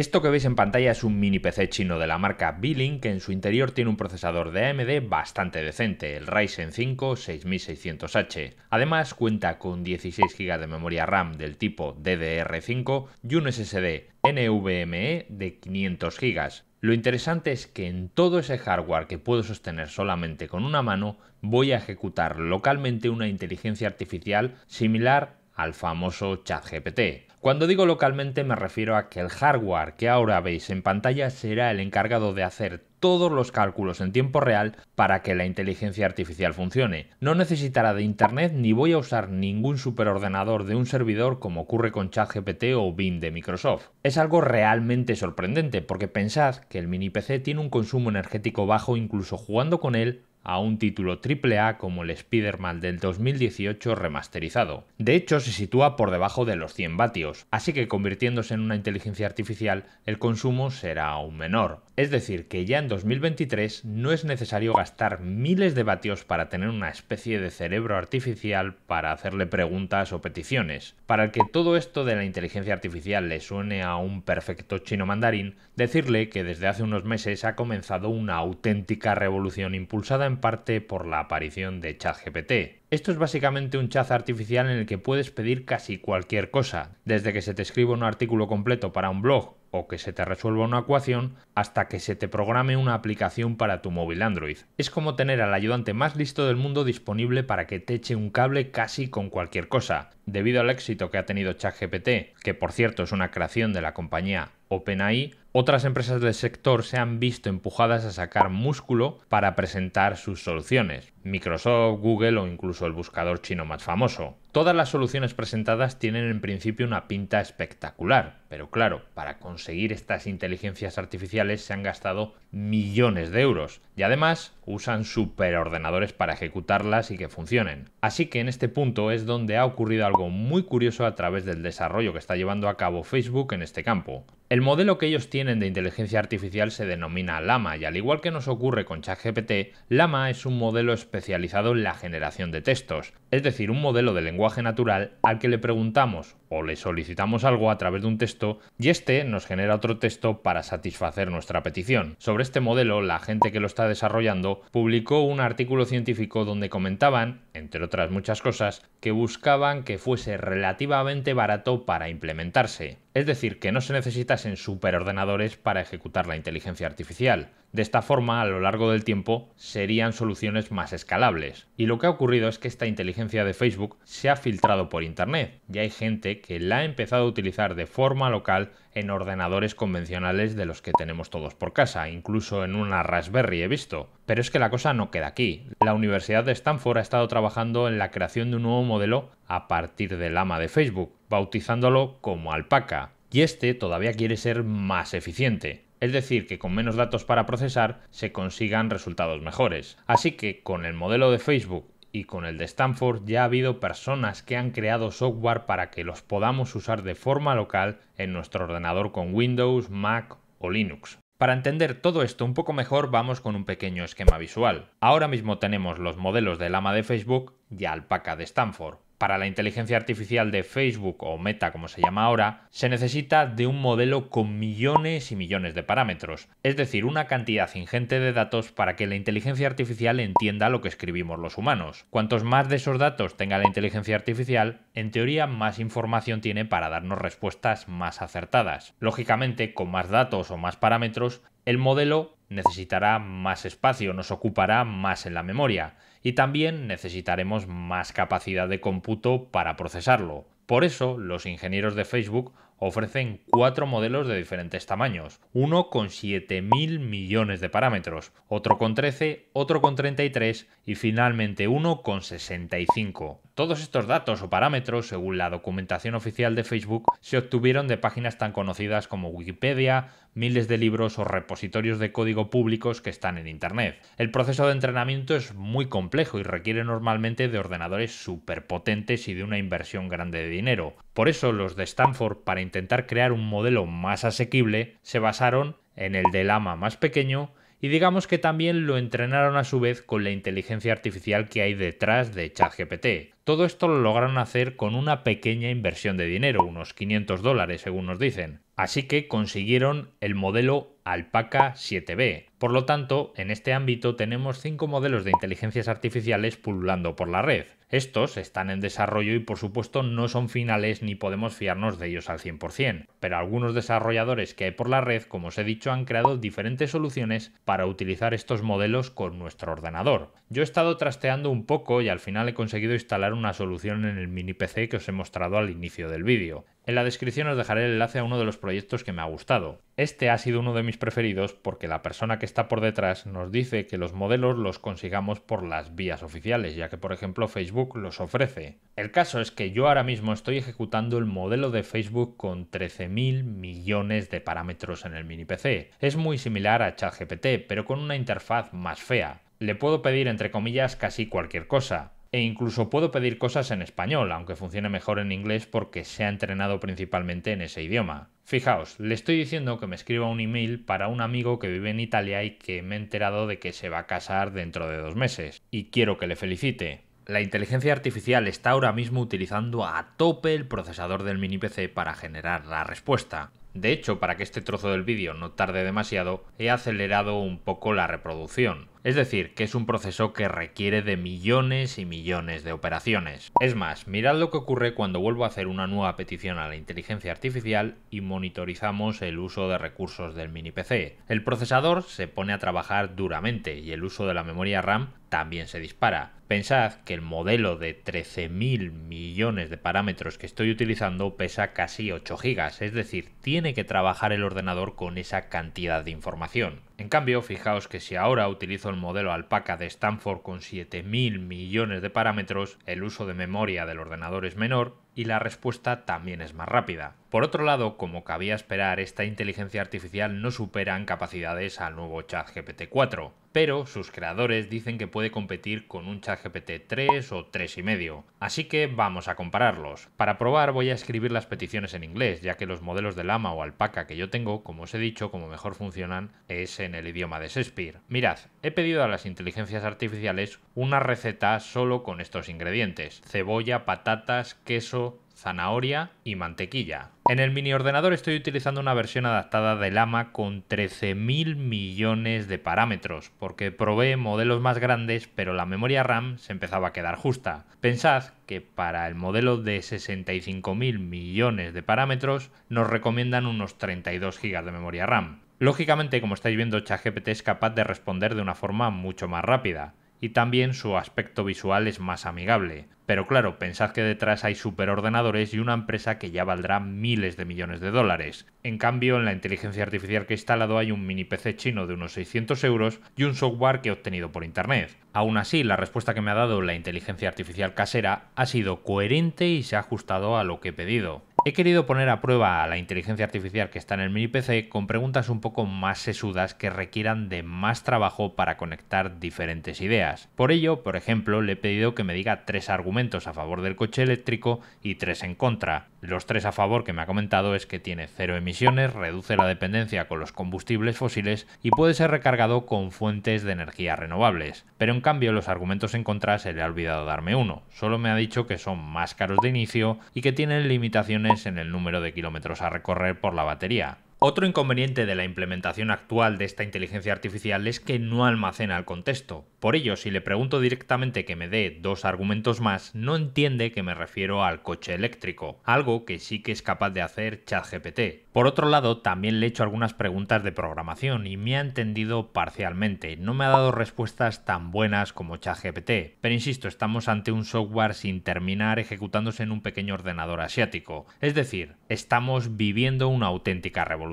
Esto que veis en pantalla es un mini PC chino de la marca Billing que en su interior tiene un procesador de AMD bastante decente, el Ryzen 5 6600H. Además cuenta con 16 GB de memoria RAM del tipo DDR5 y un SSD NVMe de 500 GB. Lo interesante es que en todo ese hardware que puedo sostener solamente con una mano, voy a ejecutar localmente una inteligencia artificial similar al famoso ChatGPT. Cuando digo localmente me refiero a que el hardware que ahora veis en pantalla será el encargado de hacer todos los cálculos en tiempo real para que la inteligencia artificial funcione. No necesitará de internet ni voy a usar ningún superordenador de un servidor como ocurre con ChatGPT o BIM de Microsoft. Es algo realmente sorprendente porque pensad que el mini PC tiene un consumo energético bajo incluso jugando con él a un título AAA como el Spider-Man del 2018 remasterizado. De hecho, se sitúa por debajo de los 100 vatios, así que convirtiéndose en una inteligencia artificial, el consumo será aún menor. Es decir, que ya en 2023 no es necesario gastar miles de vatios para tener una especie de cerebro artificial para hacerle preguntas o peticiones. Para el que todo esto de la inteligencia artificial le suene a un perfecto chino mandarín, decirle que desde hace unos meses ha comenzado una auténtica revolución impulsada en parte por la aparición de ChatGPT. Esto es básicamente un chat artificial en el que puedes pedir casi cualquier cosa, desde que se te escriba un artículo completo para un blog o que se te resuelva una ecuación hasta que se te programe una aplicación para tu móvil Android. Es como tener al ayudante más listo del mundo disponible para que te eche un cable casi con cualquier cosa. Debido al éxito que ha tenido ChatGPT, que por cierto es una creación de la compañía OpenAI, otras empresas del sector se han visto empujadas a sacar músculo para presentar sus soluciones. Microsoft, Google o incluso el buscador chino más famoso. Todas las soluciones presentadas tienen en principio una pinta espectacular, pero claro, para conseguir estas inteligencias artificiales se han gastado millones de euros y además usan superordenadores para ejecutarlas y que funcionen. Así que en este punto es donde ha ocurrido algo muy curioso a través del desarrollo que está llevando a cabo Facebook en este campo. El modelo que ellos tienen de inteligencia artificial se denomina Lama y al igual que nos ocurre con ChatGPT, Lama es un modelo específico especializado en la generación de textos, es decir, un modelo de lenguaje natural al que le preguntamos o le solicitamos algo a través de un texto y este nos genera otro texto para satisfacer nuestra petición. Sobre este modelo, la gente que lo está desarrollando publicó un artículo científico donde comentaban, entre otras muchas cosas, que buscaban que fuese relativamente barato para implementarse, es decir, que no se necesitasen superordenadores para ejecutar la inteligencia artificial. De esta forma, a lo largo del tiempo, serían soluciones más escalables. Y lo que ha ocurrido es que esta inteligencia de Facebook se ha filtrado por Internet y hay gente que la ha empezado a utilizar de forma local en ordenadores convencionales de los que tenemos todos por casa, incluso en una Raspberry he visto. Pero es que la cosa no queda aquí. La Universidad de Stanford ha estado trabajando en la creación de un nuevo modelo a partir del ama de Facebook, bautizándolo como Alpaca. Y este todavía quiere ser más eficiente es decir, que con menos datos para procesar se consigan resultados mejores. Así que con el modelo de Facebook y con el de Stanford ya ha habido personas que han creado software para que los podamos usar de forma local en nuestro ordenador con Windows, Mac o Linux. Para entender todo esto un poco mejor vamos con un pequeño esquema visual. Ahora mismo tenemos los modelos del Lama de Facebook y Alpaca de Stanford. Para la inteligencia artificial de Facebook o Meta, como se llama ahora, se necesita de un modelo con millones y millones de parámetros, es decir, una cantidad ingente de datos para que la inteligencia artificial entienda lo que escribimos los humanos. Cuantos más de esos datos tenga la inteligencia artificial, en teoría más información tiene para darnos respuestas más acertadas. Lógicamente, con más datos o más parámetros, el modelo necesitará más espacio, nos ocupará más en la memoria y también necesitaremos más capacidad de cómputo para procesarlo. Por eso, los ingenieros de Facebook ofrecen cuatro modelos de diferentes tamaños, uno con 7.000 millones de parámetros, otro con 13, otro con 33 y finalmente uno con 65. Todos estos datos o parámetros, según la documentación oficial de Facebook, se obtuvieron de páginas tan conocidas como Wikipedia, miles de libros o repositorios de código públicos que están en Internet. El proceso de entrenamiento es muy complejo y requiere normalmente de ordenadores superpotentes y de una inversión grande de dinero. Por eso los de Stanford, para intentar crear un modelo más asequible, se basaron en el de Lama más pequeño y digamos que también lo entrenaron a su vez con la inteligencia artificial que hay detrás de ChatGPT. Todo esto lo lograron hacer con una pequeña inversión de dinero, unos 500 dólares según nos dicen. Así que consiguieron el modelo Alpaca 7B. Por lo tanto, en este ámbito tenemos cinco modelos de inteligencias artificiales pululando por la red. Estos están en desarrollo y por supuesto no son finales ni podemos fiarnos de ellos al 100%, pero algunos desarrolladores que hay por la red, como os he dicho, han creado diferentes soluciones para utilizar estos modelos con nuestro ordenador. Yo he estado trasteando un poco y al final he conseguido instalar una solución en el mini PC que os he mostrado al inicio del vídeo. En la descripción os dejaré el enlace a uno de los proyectos que me ha gustado. Este ha sido uno de mis preferidos porque la persona que está por detrás nos dice que los modelos los consigamos por las vías oficiales, ya que por ejemplo Facebook los ofrece. El caso es que yo ahora mismo estoy ejecutando el modelo de Facebook con 13.000 millones de parámetros en el mini PC. Es muy similar a ChatGPT, pero con una interfaz más fea. Le puedo pedir entre comillas casi cualquier cosa e incluso puedo pedir cosas en español, aunque funcione mejor en inglés porque se ha entrenado principalmente en ese idioma. Fijaos, le estoy diciendo que me escriba un email para un amigo que vive en Italia y que me he enterado de que se va a casar dentro de dos meses, y quiero que le felicite. La inteligencia artificial está ahora mismo utilizando a tope el procesador del mini PC para generar la respuesta. De hecho, para que este trozo del vídeo no tarde demasiado, he acelerado un poco la reproducción. Es decir, que es un proceso que requiere de millones y millones de operaciones. Es más, mirad lo que ocurre cuando vuelvo a hacer una nueva petición a la inteligencia artificial y monitorizamos el uso de recursos del mini PC. El procesador se pone a trabajar duramente y el uso de la memoria RAM también se dispara. Pensad que el modelo de 13.000 millones de parámetros que estoy utilizando pesa casi 8 gigas, es decir, tiene que trabajar el ordenador con esa cantidad de información. En cambio, fijaos que si ahora utilizo el modelo alpaca de Stanford con 7.000 millones de parámetros, el uso de memoria del ordenador es menor y la respuesta también es más rápida. Por otro lado, como cabía esperar, esta inteligencia artificial no supera en capacidades al nuevo ChatGPT 4, pero sus creadores dicen que puede competir con un ChatGPT 3 o 3,5, así que vamos a compararlos. Para probar voy a escribir las peticiones en inglés, ya que los modelos de Lama o Alpaca que yo tengo, como os he dicho, como mejor funcionan es en el idioma de Shakespeare. Mirad, he pedido a las inteligencias artificiales una receta solo con estos ingredientes, cebolla, patatas, queso, zanahoria y mantequilla. En el mini ordenador estoy utilizando una versión adaptada del AMA con 13.000 millones de parámetros, porque probé modelos más grandes, pero la memoria RAM se empezaba a quedar justa. Pensad que para el modelo de 65.000 millones de parámetros nos recomiendan unos 32 GB de memoria RAM. Lógicamente, como estáis viendo, ChatGPT es capaz de responder de una forma mucho más rápida, y también su aspecto visual es más amigable. Pero claro, pensad que detrás hay superordenadores y una empresa que ya valdrá miles de millones de dólares. En cambio, en la inteligencia artificial que he instalado hay un mini PC chino de unos 600 euros y un software que he obtenido por internet. Aún así, la respuesta que me ha dado la inteligencia artificial casera ha sido coherente y se ha ajustado a lo que he pedido. He querido poner a prueba a la inteligencia artificial que está en el mini PC con preguntas un poco más sesudas que requieran de más trabajo para conectar diferentes ideas. Por ello, por ejemplo, le he pedido que me diga tres argumentos a favor del coche eléctrico y tres en contra. Los tres a favor que me ha comentado es que tiene cero emisiones, reduce la dependencia con los combustibles fósiles y puede ser recargado con fuentes de energía renovables. Pero en cambio los argumentos en contra se le ha olvidado darme uno. Solo me ha dicho que son más caros de inicio y que tienen limitaciones en el número de kilómetros a recorrer por la batería. Otro inconveniente de la implementación actual de esta inteligencia artificial es que no almacena el contexto. Por ello, si le pregunto directamente que me dé dos argumentos más, no entiende que me refiero al coche eléctrico, algo que sí que es capaz de hacer ChatGPT. Por otro lado, también le he hecho algunas preguntas de programación y me ha entendido parcialmente. No me ha dado respuestas tan buenas como ChatGPT. Pero insisto, estamos ante un software sin terminar ejecutándose en un pequeño ordenador asiático. Es decir, estamos viviendo una auténtica revolución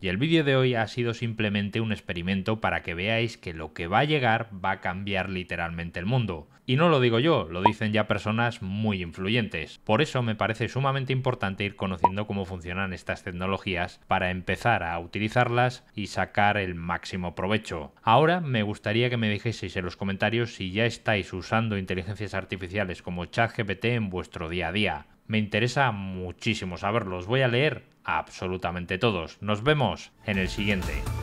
y el vídeo de hoy ha sido simplemente un experimento para que veáis que lo que va a llegar va a cambiar literalmente el mundo. Y no lo digo yo, lo dicen ya personas muy influyentes. Por eso me parece sumamente importante ir conociendo cómo funcionan estas tecnologías para empezar a utilizarlas y sacar el máximo provecho. Ahora me gustaría que me dijeseis en los comentarios si ya estáis usando inteligencias artificiales como ChatGPT en vuestro día a día. Me interesa muchísimo saberlo, os voy a leer absolutamente todos. Nos vemos en el siguiente.